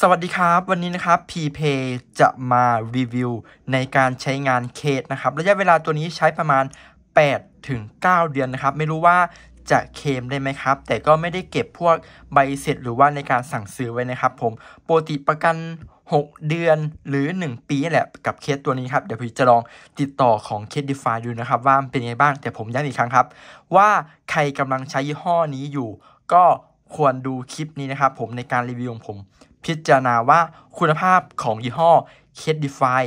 สวัสดีครับวันนี้นะครับ PPay จะมารีวิวในการใช้งานเคสนะครับระยะเวลาตัวนี้ใช้ประมาณ8ถึง9เดือนนะครับ ไม่รู้ว่าจะเคมได้ไหมครับ แต่ก็ไม่ได้เก็บพวกใบเสร็จหรือว่าในการสั่งซื้อไว้นะครับ ผมโปรติประกัน 6 เดือนหรือ 1 ปีแหละกับเคสตัวนี้ครับ เดี๋ยวพี่จะลองติดต่อของเคสดีฟายดูนะครับ ว่าเป็นยังไงบ้าง แต่ผมย้ำอีกครั้งครับ ว่าใครกำลังใช้ยี่ห้อนี้อยู่ ก็ควรดูคลิปนี้นะครับ ผมในการรีวิวของผมพิจารณาว่าคุณภาพของยี่ห้อ c a d e f y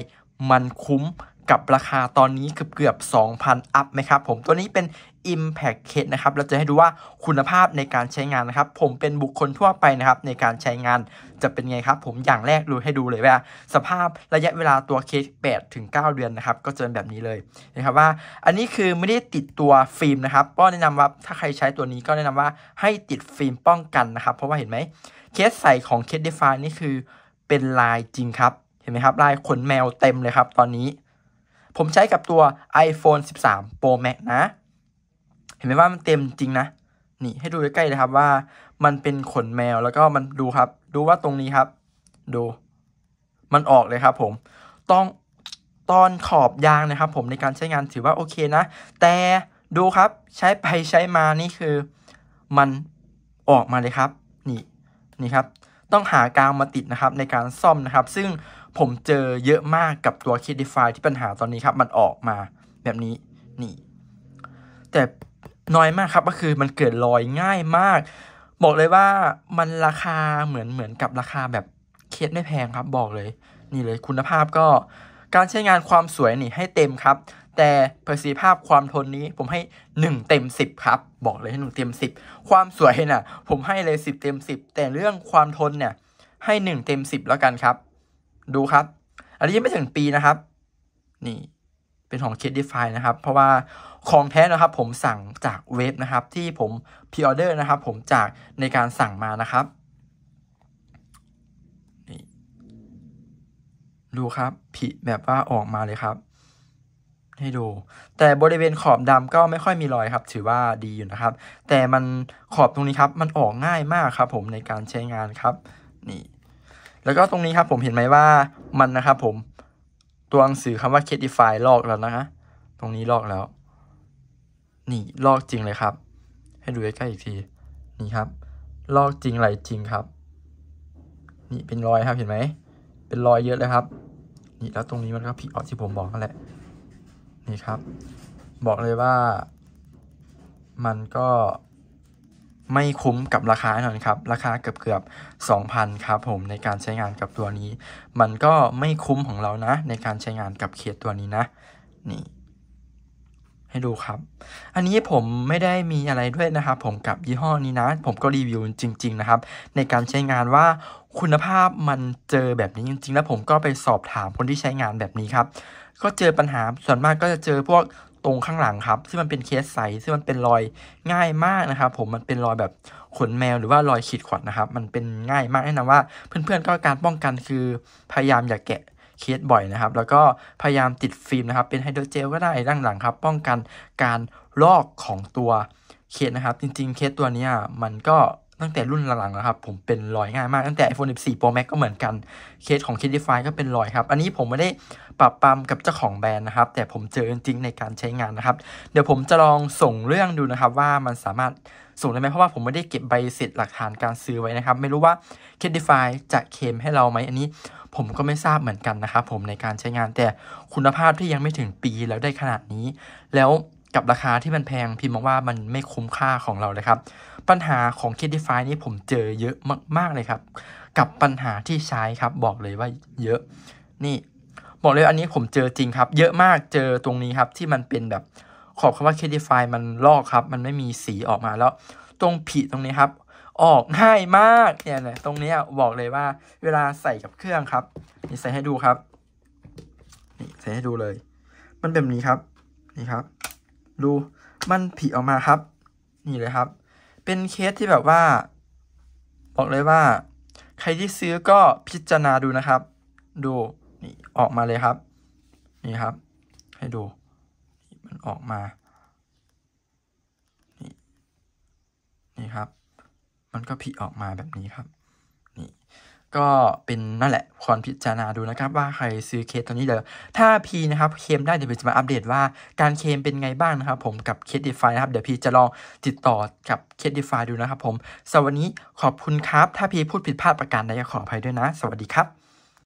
มันคุ้มกับราคาตอนนี้เกือบเกือบ2,000 อัพไหมครับผมตัวนี้เป็น Impact c a t นะครับเราจะให้ดูว่าคุณภาพในการใช้งานนะครับ ผมเป็นบุคคลทั่วไปนะครับ ในการใช้งานจะเป็นไงครับ ผมอย่างแรกดูให้ดูเลยว่าสภาพระยะเวลาตัวเคสแถึง9เดือนนะครับ ก็จะเป็นแบบนี้เลยนะครับว่า อันนี้คือไม่ได้ติดตัวฟิล์มนะครับ ก็แนะนำว่าถ้าใครใช้ตัวนี้ก็แนะนำว่าให้ติดฟิล์มป้องกันนะครับ เพราะว่าเห็นไหมเคสใส่ของเคสเดฟานี่คือเป็นลายจริงครับ เห็นไหมครับ ลายขนแมวเต็มเลยครับ ตอนนี้ ผมใช้กับตัว iPhone 13 Pro Max นะ เห็นไหมว่ามันเต็มจริงนะ นี่ให้ดูใกล้ๆเลยครับว่ามันเป็นขนแมวแล้วก็มันดูครับ ดูว่าตรงนี้ครับดู มันออกเลยครับผมต้องตอนขอบยางนะครับ ผมในการใช้งานถือว่าโอเคนะ แต่ดูครับใช้ไปใช้มานี่คือมันออกมาเลยครับ นี่นี่ครับต้องหากาวมาติดนะครับในการซ่อมนะครับ ซึ่งผมเจอเยอะมากกับตัว k ด e f i ที่ปัญหาตอนนี้ครับ มันออกมาแบบนี้นี่ แต่น้อยมากครับก็คือมันเกิดรอยง่ายมาก บอกเลยว่ามันราคาเหมือนเหมือนกับราคาแบบเคสไม่แพงครับ บอกเลย นี่เลยคุณภาพก็การใช้งานความสวยนี่ให้เต็มครับแต่ประสิทธิภาพความทนนี้ผมให้ 1 เต็ม 10 ครับ บอกเลยให้หนึ่งเต็ม 10 ความสวยนะ่ะผมให้เลย 10 เต็ม 10 แต่เรื่องความทนเนี่ยให้ 1 เต็ม 10 แล้วกันครับ ดูครับ อันนี้ยังไม่ถึงปีนะครับ นี่เป็นของเคดดี้ไฟนะครับ เพราะว่าของแท้นะครับ ผมสั่งจากเว็บนะครับ ที่ผมพิออเดอร์นะครับ ผมจากในการสั่งมานะครับ ดูครับผิแบบว่าออกมาเลยครับให้ดู แต่บริเวณขอบดำก็ไม่ค่อยมีรอยครับ ถือว่าดีอยู่นะครับ แต่มันขอบตรงนี้ครับ มันออกง่ายมากครับ ผมในการใช้งานครับ นี่ แล้วก็ตรงนี้ครับ ผมเห็นไหมว่ามันนะครับ ผม ตัวหนังสือคำว่า c a t i f y ลอกแล้วนะฮะ ตรงนี้ลอกแล้ว นี่ลอกจริงเลยครับ ให้ดูใกล้ๆอีกที นี่ครับ ลอกจริงไหลจริงครับ นี่เป็นรอยครับเห็นไหม เป็นรอยเยอะเลยครับ นี่แล้วตรงนี้มันก็ิีออที่ผมบอกนั่นแหละนี่ครับบอกเลยว่า มันก็ไม่คุ้มกับราคาแน่นอนครับราคาเกือบเกือบ2,000ครับผมในการใช้งานกับตัวนี้ มันก็ไม่คุ้มของเรานะ ในการใช้งานกับเคสตัวนี้นะ นี่ให้ดูครับ อันนี้ผมไม่ได้มีอะไรด้วยนะครับ ผมกับยี่ห้อนี้นะ ผมก็รีวิวจริงๆ นะครับ ในการใช้งานว่าคุณภาพมันเจอแบบนี้จริง ๆ แล้วผมก็ไปสอบถามคนที่ใช้งานแบบนี้ครับ ก็เจอปัญหาส่วนมากก็จะเจอพวกตรงข้างหลังครับที่มันเป็นเคสใสที่มันเป็นรอยง่ายมากนะครับ ผมมันเป็นรอยแบบขนแมวหรือว่ารอยขีดขวนนะครับมันเป็นง่ายมากแนะนำว่า เพื่อนๆก็การป้องกันคือพยายามอย่าแกะเคสบ่อยนะครับ แล้วก็พยายามติดฟิล์มนะครับ เป็นไฮโดรเจลก็ได้ด้านหลังครับ ป้องกันการลอกของตัวเคสนะครับ จริงๆ เคสตัวนี้มันก็ตั้งแต่รุ่นหลังๆแล้วครับ ผมเป็นรอยง่ายมากตั้งแต่ iPhone 14 Pro Max ก็เหมือนกันเคสของ Kidify ก็เป็นรอยครับ อันนี้ผมไม่ได้ปรับปรามกับเจ้าของแบรนด์นะครับ แต่ผมเจอจริงในการใช้งานนะครับ เดี๋ยวผมจะลองส่งเรื่องดูนะครับว่ามันสามารถส่งได้ไหมเพราะว่าผมไม่ได้เก็บใบเสร็จหลักฐานการซื้อไว้นะครับ ไม่รู้ว่า Kidify จะเคมให้เราไหมอันนี้ผมก็ไม่ทราบเหมือนกันนะครับผมในการใช้งานแต่คุณภาพที่ยังไม่ถึงปีแล้วได้ขนาดนี้ แล้วกับราคาที่มันแพงพิมพ์บอกว่ามันไม่คุ้มค่าของเราเลยครับ ปัญหาของด a d i f y นี่ผมเจอเยอะมาก ๆเลยครับ กับปัญหาที่ใช้ครับ บอกเลยว่าเยอะ นี่บอกเลยอันนี้ผมเจอจริงครับ เยอะมากเจอตรงนี้ครับ ที่มันเป็นแบบ ขอบคำว่า c a d i f y มันลอกครับ มันไม่มีสีออกมาแล้วตรงผิดตรงนี้ครับ ออกง่ายมากเนี่ยนะตรงนี้บอกเลยว่าเวลาใส่กับเครื่องครับนี่ใส่ให้ดูครับนี่ใส่ให้ดูเลย มันแบบนี้ครับ นี่ครับดูมันผีออกมาครับ นี่เลยครับ เป็นเคสที่แบบว่า บอกเลยว่า ใครที่ซื้อก็พิจารณาดูนะครับ ดูนี่ออกมาเลยครับนี่ครับ ให้ดูมันออกมา นี่นี่ครับ มันก็ผีออกมาแบบนี้ครับ นี่ก็เป็นนั่นแหละควรพิจารณาดูนะครับว่าใครซื้อเคสตัวนี้เดี๋ยวถ้าพีนะครับเคมได้เดี๋ยวพีจะมาอัปเดตว่า การเคมเป็นไงบ้างนะครับผมกับเคสดีฟายนะครับเดี๋ยวพีจะลองติดต่อกับเคสดีฟายดูนะครับผมสวัสดีขอบคุณครับ ถ้าพีพูดผิดพลาดประการใดขออภัยด้วยนะ สวัสดีครับ